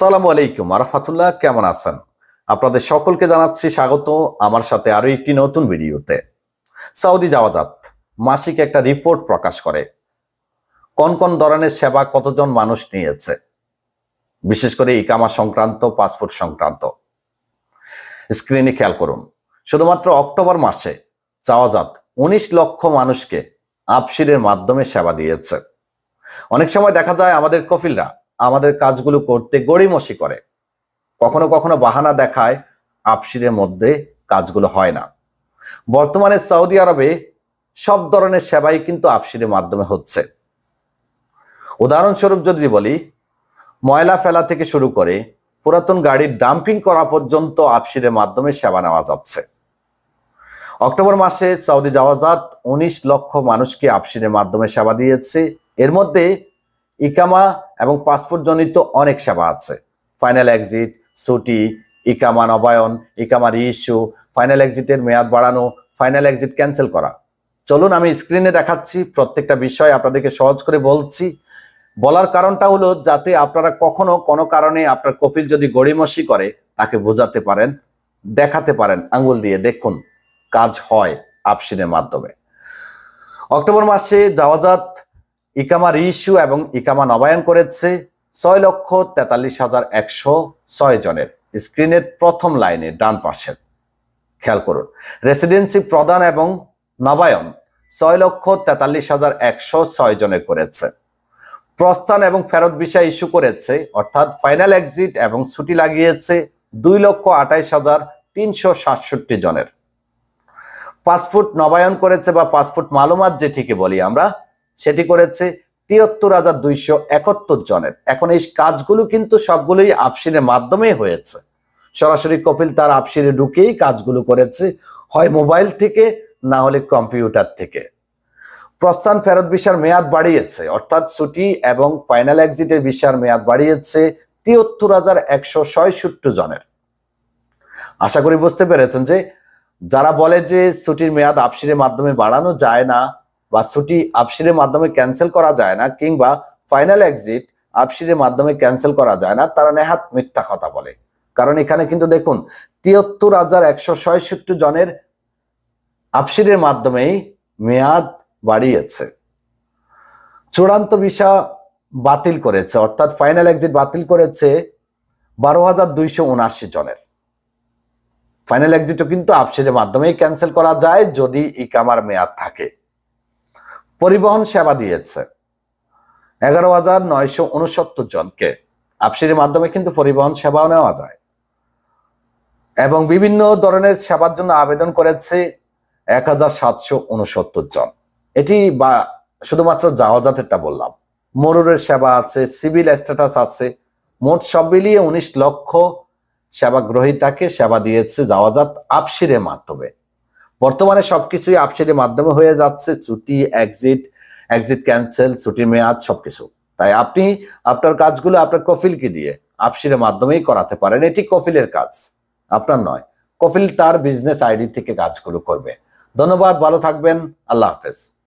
সালাম আলাইকুম আরফাতুল্লাহ কেমন আছেন আপনাদের সকলকে জানাচ্ছি স্বাগত আমার সাথে আরো একটি নতুন ভিডিওতে সৌদি জাওয়াজাত মাসিক একটা রিপোর্ট প্রকাশ করে কোন কোন ধরনের সেবা কতজন মানুষ নিয়েছে বিশেষ করে ইকামা সংক্রান্ত পাসপোর্ট সংক্রান্ত স্ক্রিনে খেয়াল করুন শুধুমাত্র অক্টোবর মাসে চাওয়াজাত উনিশ লক্ষ মানুষকে আপসিরের মাধ্যমে সেবা দিয়েছে অনেক সময় দেখা যায় আমাদের কফিলরা আমাদের কাজগুলো করতে গড়িমসি করে কখনো কখনো বাহানা দেখায় আপসিরের মধ্যে কাজগুলো হয় না বর্তমানে সৌদি আরবে সব ধরনের সেবাই কিন্তু আপসিরের মাধ্যমে হচ্ছে উদাহরণস্বরূপ যদি বলি ময়লা ফেলা থেকে শুরু করে পুরাতন গাড়ির ডাম্পিং করা পর্যন্ত আপসিরের মাধ্যমে সেবা নেওয়া যাচ্ছে অক্টোবর মাসে সৌদি যাওয়াজাত ১৯ লক্ষ মানুষকে আপসিরের মাধ্যমে সেবা দিয়েছে এর মধ্যে ইকামা এবং পাসপোর্ট জনিত অনেক সেবা আছে ফাইনাল এক্সিট ছুটি ইকামা নবায়ন ইকামার ইস্যু ফাইনাল এক্সিটের মেয়াদ বাড়ানো ফাইনাল এক্সিট ক্যান্সেল করা চলুন আমি স্ক্রিনে দেখাচ্ছি প্রত্যেকটা বিষয় আপনাদেরকে সহজ করে বলছি বলার কারণটা হলো যাতে আপনারা কখনো কোনো কারণে আপনার কপিল যদি গড়িমসি করে তাকে বোঝাতে পারেন দেখাতে পারেন আঙ্গুল দিয়ে দেখুন কাজ হয় আপসিনের মাধ্যমে অক্টোবর মাসে যাওয়াজাত ইকামা রিইস্যু এবং ইকামা নবায়ন করেছে ছয় লক্ষ তেতাল্লিশ হাজার একশো ছয় জনের স্ক্রিনের প্রথম লাইনে ডান পাশের খেয়াল করুন রেসিডেন্সি প্রদান এবং নবায়ন ছয় লক্ষ তেতাল্লিশ হাজার একশো ছয় জনে করেছে প্রস্থান এবং ফেরত বিষয় ইস্যু করেছে অর্থাৎ ফাইনাল এক্সিট এবং ছুটি লাগিয়েছে দুই লক্ষ আঠাইশ হাজার তিনশো সাতষট্টি জনের পাসপোর্ট নবায়ন করেছে বা পাসপোর্ট মালুমাত যেটিকে বলি আমরা সেটি করেছে তিয়াত্তর হাজার দুইশো একাত্তর জনের এখন এই কাজগুলো কিন্তু সবগুলোই আফসিনের মাধ্যমেই হয়েছে সরাসরি কপিল তার আফসিনে ঢুকেই কাজগুলো করেছে হয় মোবাইল থেকে না হলে কম্পিউটার থেকে প্রস্থান ফেরত বিষয়ের মেয়াদ বাড়িয়েছে অর্থাৎ ছুটি এবং ফাইনাল এক্সিটের বিষয়ের মেয়াদ বাড়িয়েছে তিয়াত্তর হাজার একশো ছয়ষট্টি জনের আশা করি বুঝতে পেরেছেন যে যারা বলে যে ছুটির মেয়াদ আপসিরের মাধ্যমে বাড়ানো যায় না বা ছুটি আপসিরের মাধ্যমে ক্যান্সেল করা যায় না কিংবা ফাইনাল এক্সিট আপসিরের মাধ্যমে ক্যান্সেল করা যায় না তারা নেহাত মিথ্যা কথা বলে কারণ এখানে কিন্তু দেখুন তিয়াত্তর হাজার একশো ছয়ষট্টি জনের আপসিরের মাধ্যমেই মেয়াদ বাড়িয়েছে চূড়ান্ত ভিসা বাতিল করেছে অর্থাৎ ফাইনাল এক্সিট বাতিল করেছে বারো হাজার দুইশো উনাশি জনের ফাইনাল এক্সিটও কিন্তু আপসিরের মাধ্যমেই ক্যান্সেল করা যায় যদি ইকামার মেয়াদ থাকে পরিবহন সেবা দিয়েছে এগারো হাজার নয়শো উনসত্তর জনকে আপসির মাধ্যমে কিন্তু পরিবহন সেবাও নেওয়া যায় এবং বিভিন্ন ধরনের সেবার জন্য আবেদন করেছে এক হাজার সাতশো উনসত্তর জন এটি বা শুধুমাত্র জাহাজাতেরটা বললাম মরুরের সেবা আছে সিভিল স্ট্যাটাস আছে মোট সব মিলিয়ে উনিশ লক্ষ সেবা গ্রহীতাকে সেবা দিয়েছে জাওয়াজাত আপসিরের মাধ্যমে বর্তমানে সবকিছুই আপসেটের মাধ্যমে হয়ে যাচ্ছে ছুটি এক্সিট এক্সিট ক্যান্সেল ছুটির মেয়াদ সবকিছু তাই আপনি আপনার কাজগুলো আপনার কফিলকে দিয়ে আপসিরের মাধ্যমেই করাতে পারেন এটি কফিলের কাজ আপনার নয় কফিল তার বিজনেস আইডি থেকে কাজগুলো করবে ধন্যবাদ ভালো থাকবেন আল্লাহ হাফেজ